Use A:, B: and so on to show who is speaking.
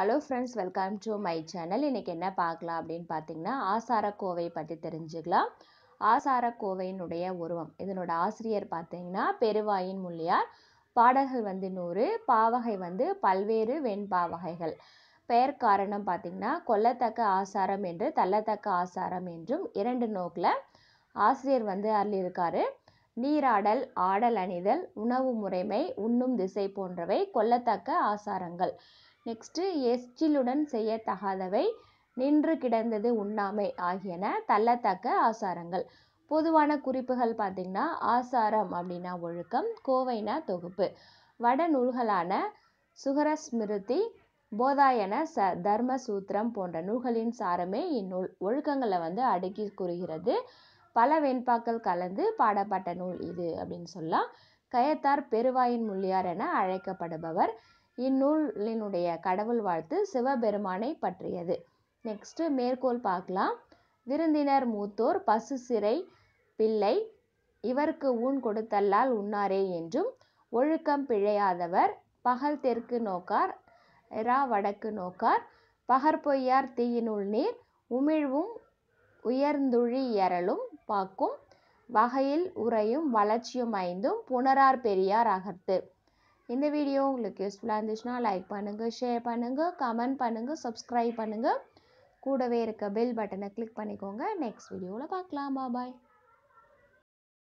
A: hello friends welcome to my channel இன்றைக்கி என்ன பார்க்கலாம் அப்படின்னு பார்த்தீங்கன்னா ஆசாரக்கோவை பற்றி தெரிஞ்சுக்கலாம் ஆசாரக்கோவையினுடைய உருவம் இதனோட ஆசிரியர் பார்த்தீங்கன்னா பெருவாயின் முள்ளியார் பாடல்கள் வந்து நூறு பாவகை வந்து பல்வேறு வெண்பாவகைகள் பெயர் காரணம் பார்த்திங்கன்னா கொல்லத்தக்க ஆசாரம் என்று தள்ளத்தக்க ஆசாரம் என்றும் இரண்டு நோக்கில் ஆசிரியர் வந்து அருளியிருக்காரு நீராடல் ஆடல் அணிதல் உணவு முறைமை உண்ணும் திசை போன்றவை கொல்லத்தக்க ஆசாரங்கள் நெக்ஸ்ட்டு எஸ்டிலுடன் செய்யத்தகாதவை நின்று கிடந்தது உண்ணாமை ஆகியன தள்ளத்தக்க ஆசாரங்கள் பொதுவான குறிப்புகள் பார்த்திங்கன்னா ஆசாரம் அப்படின்னா ஒழுக்கம் கோவைனா தொகுப்பு வட நூல்களான சுகரஸ்மிருதி போதாயன ச தர்ம சூத்திரம் போன்ற நூல்களின் சாரமே இந்நூல் ஒழுக்கங்களை வந்து அடுக்கி கூறுகிறது பல வெண்பாக்கள் கலந்து பாடப்பட்ட நூல் இது அப்படின்னு சொல்லலாம் கயத்தார் பெருவாயின் முள்ளியார் என அழைக்கப்படுபவர் இந்நூலினுடைய கடவுள் வாழ்த்து சிவபெருமானை பற்றியது நெக்ஸ்ட்டு மேற்கோள் பார்க்கலாம் விருந்தினர் மூத்தோர் பசு சிறை பிள்ளை இவருக்கு ஊன் கொடுத்தல்லால் உண்ணாரே என்றும் ஒழுக்கம் பிழையாதவர் பகல் தெற்கு நோக்கார் இரா வடக்கு நோக்கார் பகற்பொய்யார் தீயினுள் நீர் உமிழ்வும் உயர்ந்துழி எறலும் பாக்கும் வகையில் உறையும் வளர்ச்சியும் ஐந்தும் புனரார் பெரியார் அகர்த்து இந்த வீடியோ உங்களுக்கு யூஸ்ஃபுல்லாக இருந்துச்சுன்னா லைக் பண்ணுங்கள் ஷேர் பண்ணுங்கள் கமெண்ட் பண்ணுங்கள் சப்ஸ்கிரைப் பண்ணுங்கள் கூடவே இருக்க பெல் பட்டனை கிளிக் பண்ணிக்கோங்க நெக்ஸ்ட் வீடியோவில் பார்க்கலாம் பாய்